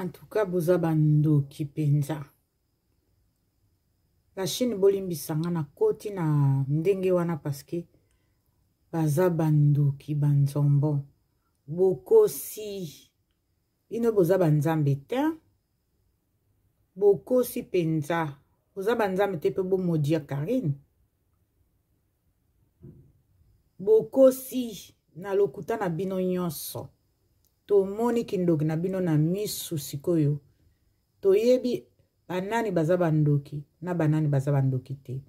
antuka boza bandoki mpenza la chine bolimbisanga na koti na ndenge wana parceke baza bandoki banzombo bokosi bino boza banzambe te bokosi mpenza boza banzambe te mpe bomodia karine bokosi na lokuta na bino nyonso tomoni kindoki na bino na misu sikoyo toyebi banani baza bandoki na banani baza bandoki te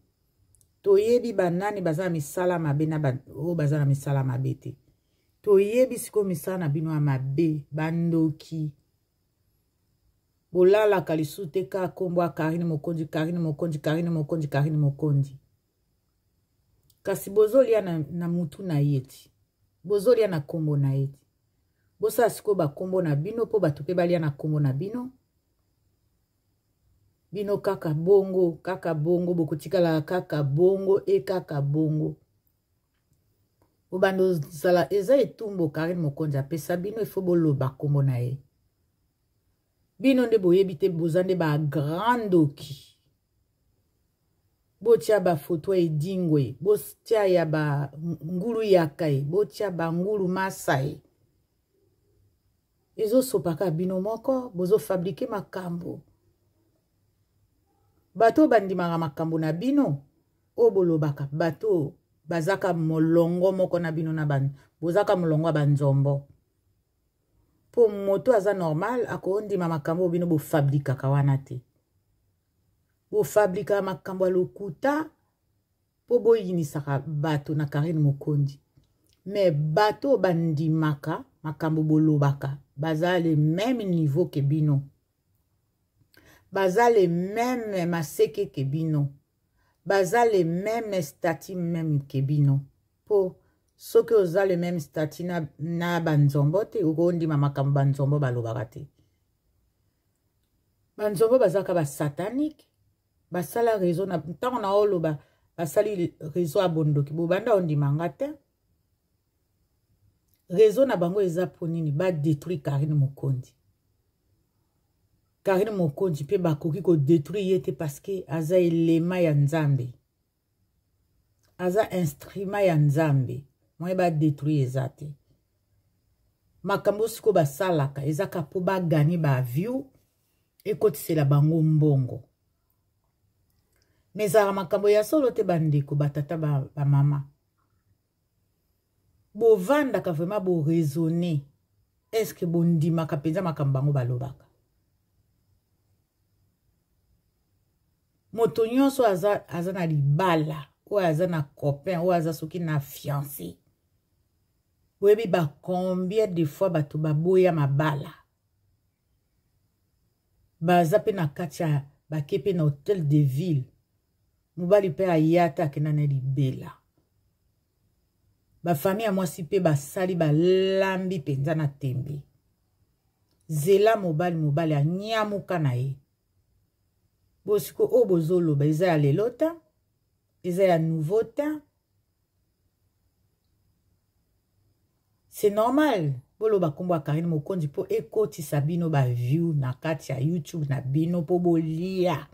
toyebi banani baza na misala mabe na oyo baza na misala mabe te toyebi sikoyo misala na bino ya mabe bandoki bolalaka lisusu te kaka nkombo ya karine mokonzi karine mokonzi karine mokonzi karine mokonzi kasi bozolia na, na mutu na ye ti bozolia na nkombo na ye ti bosala sikoyo bankombo na bino mpo bato mpe balia na nkombo na bino bino kaka bongo kaka bongo bokotikalaka kaka bongo e kaka bongo obanda ozala eza etumbu karine mokonzi apesa bino efo boloba nkombo na ye bino nde boyebi te boza nde bagrandoki botia bafoto ya edingwe botia ya bangulu yaka ye botia bangulu masa ye ezosopaka bino moko bozofabrike makambo bato bandimaka makambo na bino oyo bolobaka bato bazaka molongo moko na bino na bana bozaka molongo ya banzombo mpo moto aza normal akondima makambo oyo bino bofabrikaka wana te bofablikaka makambo ya lokuta mpo boyinisaka bato na karine mokondi me bato oyo bandimaka makambo bolobaka baza le même niveau ke bino baza le même maseke ke bino baza le même stati meme ke bino mpo soki oza le même stati na, na banzombo te okondima makambo banzombo balobaka te banzombo bazalaka basatanike basala réseau na ntango na oloba basali réseau abondoki bobanda ondimanga te réseau na bango eza mpo nini badétruit karine mokondi karine mokondi mpe bakoki kodétruit ye te parceke aza elema ya nzambe aza instrima ya nzambe moye badétruit eza te makambo sikoyo basalaka ezaka mpo bagani baview ekotisela bango mbongo me ezalaka makambo ya solo te bandeko batata bamama ba, ba bovandaka vraimen boraisonne eske bondimaka mpenza makambo bango balobaka moto nyonso aza, aza na libala oyo aza na copain oyo aza soki na fiance boyebi bacombien de fois bato baboya mabala baza mpe na kati ya bake mpe na hotel de ville mobali mpe aya te akenda na libela bafami ya mwasi mpe basali balambi mpenza na tembe zela mobali mobali anyamuka na ye bosiko oyo bozoloba eza ya lelo ta eza ya nouveau ta c'est normal boloba nkombo ya karine mokonzi mpo ekotisa bino baview na kati ya youtube na bino mpo bolia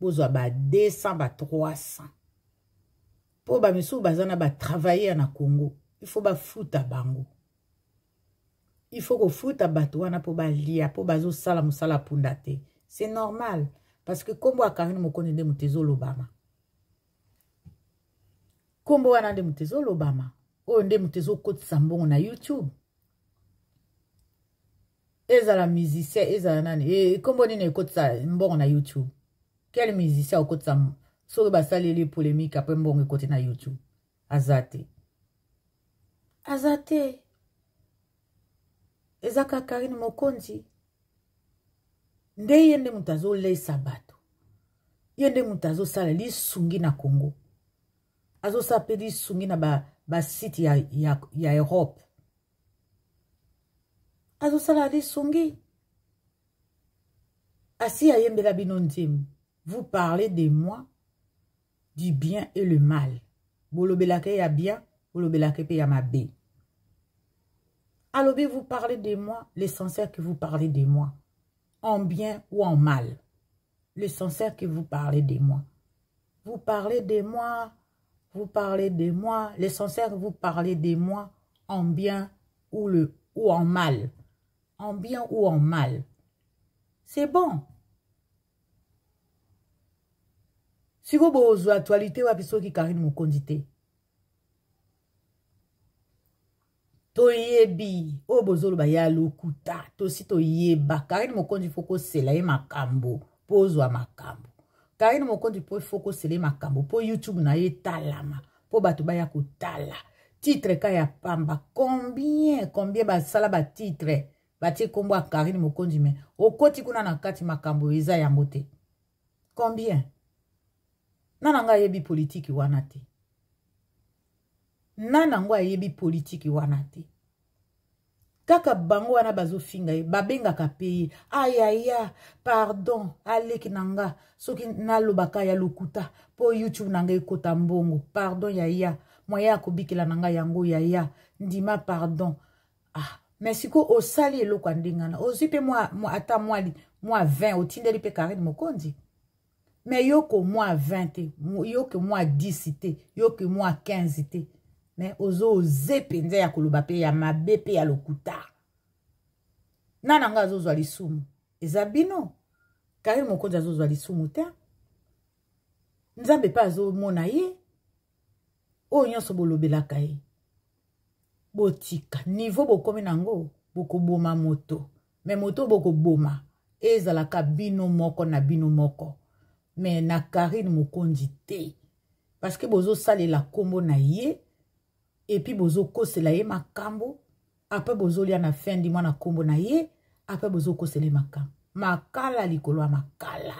bozwa ba 200 ba 300 mpo bamisusu baza na batravailler na congo ifo bafuta bango ifo kofuta bato wana mpo balia mpo bazosala mosala punda te c'est normal parce que nkombo ya karine mokonde nde moto ezolobama nkombo wana nde moto ezolobama oyo nde moto ezokotisa mbongo na youtube ezala musicien ezala nani eh, nkombo nini ekotisa mbongo na youtube quel musicien okotisa soki basaleli polémike apre mbongo ekoti na youtube aza te aza te eza kaka nini mokonzi nde ye nde moto azolesa bato ye nde moto azosala lisungi na congo azosala mpe lisungi na basite ba, ba ya, ya, ya erope azosala lisungi asi ayembela bino ntimu vous parlez de moi du bien et le mal. bien, ma vous parlez de moi, l'essentiel que vous parlez de moi, en bien ou en mal. sincère que vous parlez de moi. Vous parlez de moi, vous parlez de moi, l'essentiel que vous parlez de moi, en bien ou, le, ou en mal. En bien ou en mal. C'est bon, siko bozwa actualité wapi soki karine mokonzi te toyebi oyo bozoloba ya lokuta tosi toyeba karine mokonzi mpo kosela ye makambo mpo ozwa makambo karine mokonzi mpo fo kosela ye makambo mpo youtube na ye etalama mpo bato baya kotala titre ka ya pamba combien combien basala batitre batie nkombo ya karine mokonzi me okoti kuna na kati makambo eza yango te combien nana ngai ayebi politiki wana te nana ngo ayebi politiki wana te kaka bango wana bazofinga ye babengaka mpe ye ayaya pardon aleki na nga soki nalobaka ya lokuta mpo youtube na nga ekota mbongo pardon yaya moya ya kobikela na nga yango yaya ndima pardon ah me siko osali eloko ya ndenge wana ozwi mpe ata mwa 20 otindeli mpe karine mokonzi me yo ke mwa 20 te yo ke mwa 10 te yo ke mwa 15 te me ozooze mpenza ya koloba mpe ya mabe mpe ya lokuta na nango azozwa lisumu eza bino karine mokonzi azozwa lisumu te nzambe mpe azomona ye oyo nyonso bolobelaka ye botika nivo bokomi nango bokoboma moto me moto bokoboma ezalaka bino moko na bino moko me na karine mokonzi te parceke bozosalela nkombo na ye epi bozokosela ye makambo apre bozolia na fendi mwana nkombo na ye apre bozokosela ye makambo makala likolo ya makala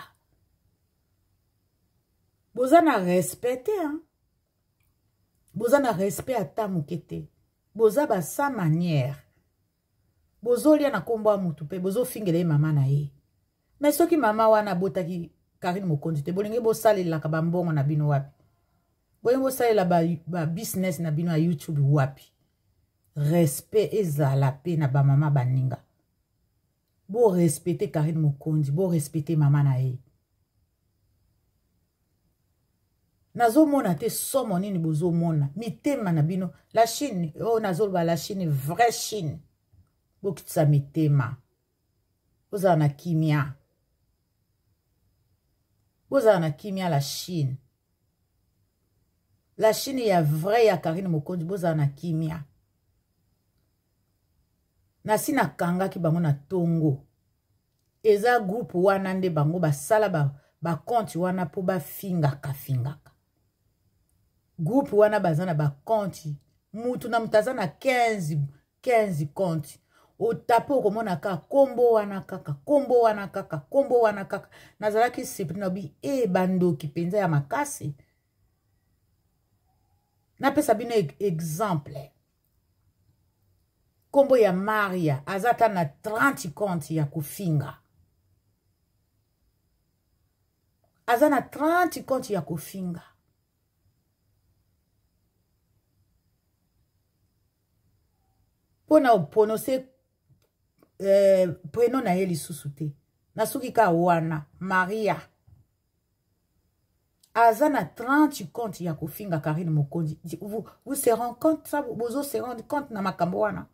boza na respet te hein? boza na respet ata moke te boza basa manière bozolia na nkombo ya motu mpe bozofingela ye mama na ye me soki mama wana abotaki karine mokonzi te bolingi bosalelaka bambongo na bino wapi bolingi bosalela babusiness ba na bino ya youtube wapi respect ezala mpe na bamama baninga borespecte karine mokonzi borespecte mama na ye nazomona te somo nini bozomona mitema na bino la chine oyo oh, nazoloba la chine vrai chine bokitisa mitema ozala na kimia bozala na kimia la chine la chine ya vrai ya karine mokonzi bozala na kimia nasi nakangaki bango na ntongo eza groupe wana nde bango basala bakonti ba wana mpo bafingaka-fingaka groupe wana baza na bakonti mutu na moto aza na 15 15 konti otape okomona kaka nkombo wana kaka nkombo wana kaka nkombo wana kaka nazalaki discipline nabi e eh, bandoki mpenza ya makasi napesa bino exemple nkombo ya maria aza ata na 30 conte ya kofinga aza na 30 conte ya kofinga mpo na oprononse eh, preno na ye lisusu te nasuki ka wana maria aza na 30 compte ya kofinga karine mokonzi vous, vous se rend compte ça bozo se rendre compte na makambo wana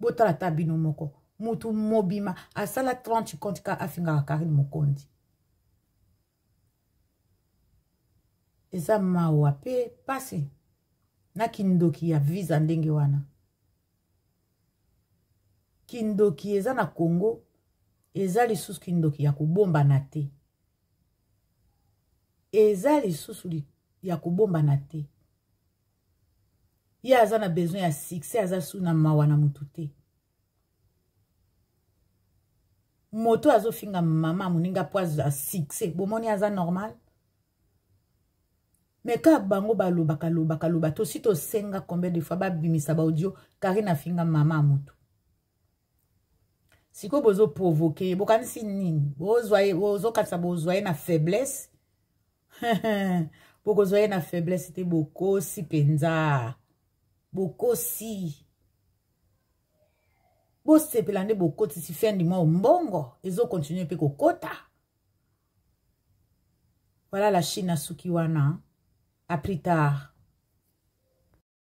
botala ta bino moko motu mobima asala 30 compte ka afingaka karine mokonzi eza mawa mpe mpasi na kindoki ya visa ndenge wana kindoki eza na congo eza lisusu kindoki ya kobombana te eza lisusu li, ya kobombana te ye aza na besoin ya succès aza lisusu na mawa na motu te moto azofinga mama moninga po azwa succès bomoni aza normal me ka bango balobaka lobaka loba tosi tosenga combien de fois babimisa baaudio kari nafinga mama ya motu sikoyo bozoprovoke ye bokanisi nini bozokanisa bozwa ye na faiblesse bokozwa ye na faiblesse te bokosi mpenza bokosi bosepela nde bokotisi fin du mois ombongo ezokontinue mpe kokota voilà la chine asuki wana a plus tard